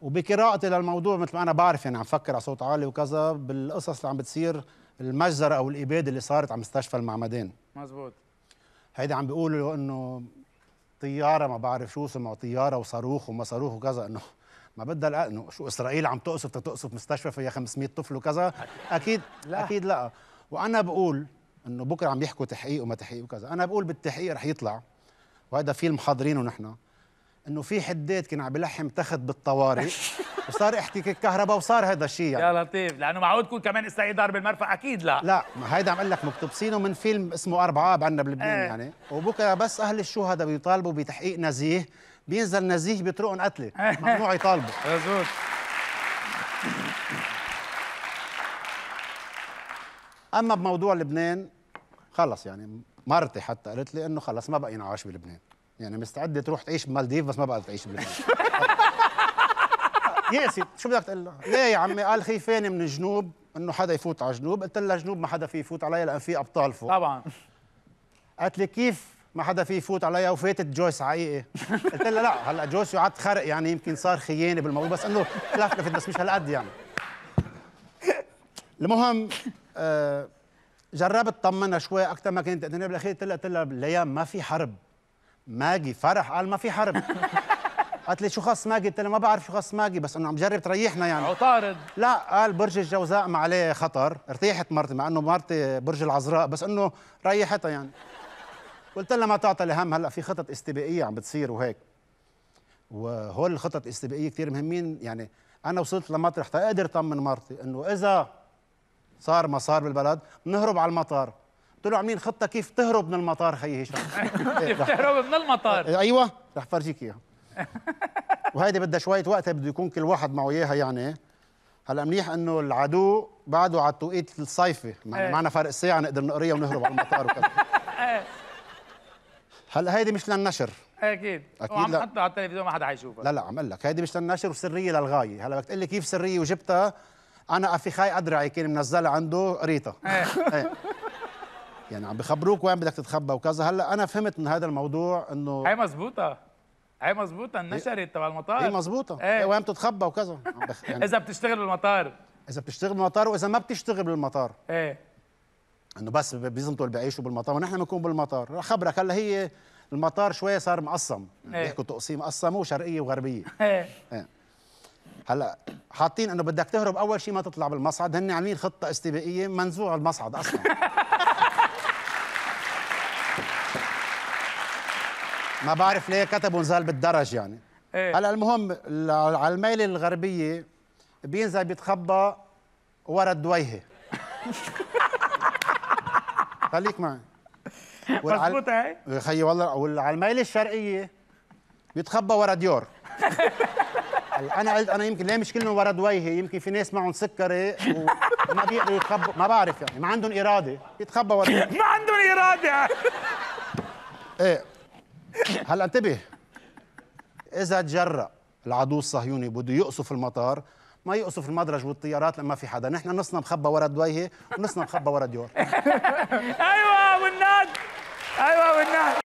وبقراءتي للموضوع مثل ما انا بعرف يعني عم فكر على صوت عالي وكذا بالقصص اللي عم بتصير المجزره او الاباده اللي صارت على مستشفى المعمدان مزبوط هيدا عم بيقولوا انه طياره ما بعرف شو اسمها طياره وصاروخ وما صاروخ وكذا انه ما بدها لا انه شو اسرائيل عم تقصف تقصف مستشفى فيها 500 طفل وكذا اكيد لا. اكيد لا وانا بقول انه بكره عم يحكوا تحقيق وما تحقيق وكذا انا بقول بالتحقيق رح يطلع وهذا فيلم حاضرينه نحن انه في حداد كان عم بلحم تخت بالطوارئ وصار احتكاك كهرباء وصار هذا الشيء يعني. يا لطيف لانه معقول تكون كمان استعيد ضرب المرفأ اكيد لا لا ما هيدا عم اقول لك مقتبسينه من فيلم اسمه اربعاب عندنا بلبنان ايه. يعني وبكره بس اهل الشهداء بيطالبوا بتحقيق نزيه بينزل نزيه بيطرقهم قتله إيه. ممنوع يطالبوا مزبوط اما بموضوع لبنان خلص يعني مرتي حتى قالت لي انه خلص ما بقينا ينعاش بلبنان يعني مستعده تروح تعيش بمالديف بس ما بقى تعيش بلبنان ياسي شو بدك تقول له؟ ليه يا عمي؟ قال خيفان من الجنوب انه حدا يفوت على الجنوب، قلت لها الجنوب ما حدا فيه يفوت علي لان في ابطال فوق طبعا قالت لي كيف ما حدا فيه يفوت عليها وفاتت جويس حقيقي؟ قلت لها لا هلا جويس يعد خرق يعني يمكن صار خيانه بالموضوع بس انه لفلفت بس مش هالقد يعني المهم آه جربت طمنها شوي اكثر ما كنت قلت لها قلت لها ما في حرب ماجي فرح قال ما في حرب قالت لي شو خص ماجي قلت لها ما بعرف شو خص ماجي بس انه عم جرب تريحنا يعني عطارد لا قال برج الجوزاء ما عليه خطر ارتيحت مرتي مع انه مرتي برج العذراء بس انه ريحتها يعني قلت لها ما تعطى الهم هلا في خطط استباقيه عم بتصير وهيك وهول الخطط الاستباقيه كثير مهمين يعني انا وصلت لمطرح تقدر طمن مرتي انه اذا صار ما صار بالبلد بنهرب على المطار قلت له عاملين خطه كيف تهرب من المطار خيي هشام كيف تهرب من المطار آه، ايوه رح فرجيك اياها وهيدي بدها شويه وقت بده يكون كل واحد معه اياها يعني هلا منيح انه العدو بعده على التوقيت الصيفي إيه. معنا فرق ساعه نقدر نقريها ونهرب على المطار وكذا إيه. هلا هيدي مش للنشر اكيد اكيد وعم حطها على التلفزيون ما حدا حيشوفها لا لا عم لك هيدي مش للنشر وسريه للغايه هلا بدك تقول لي كيف سريه وجبتها انا خاي ادرعي كان منزلها عنده قريتها إيه. يعني عم بخبروك وين بدك تتخبى وكذا هلا انا فهمت من هذا الموضوع انه هي مزبوطه هي مزبوطه النشرت تبع المطار هي مزبوطه إيه. ايه وين بتتخبى وكذا يعني اذا بتشتغل بالمطار اذا بتشتغل بالمطار واذا ما بتشتغل بالمطار ايه انه بس بيزنطوا اللي بيعيشوا بالمطار ونحن بنكون بالمطار خبرك هلا هي المطار شوي صار مقسم ايه بيحكوا تقسيم قسموه شرقيه وغربيه ايه, ايه. هلا حاطين انه بدك تهرب اول شيء ما تطلع بالمصعد هن عاملين خطه استباقيه منزوع المصعد اصلا ما بعرف ليه كتبوا نزال بالدرج يعني ايه؟ هلا المهم على الميله الغربيه بينزل بيتخبى ورا الدويهه خليك معي مضبوطة إيه؟ هي؟ خيي والله وعلى الميله الشرقيه بيتخبى ورا ديور انا قلت انا يمكن ليه مش كلهم ورا دويهه يمكن في ناس معهم سكري وما بيقدروا يتخبوا ما بعرف يعني ما عندهم اراده يتخبى ورا ما عندهم اراده ايه هلا انتبه اذا تجرأ العدو الصهيوني بده يقصف المطار ما يقصف المدرج والطيارات لما في حدا نحن نصنا مخبى ورا دويه ونصنا مخبى ورا ديور ايوه والناس ايوه والناس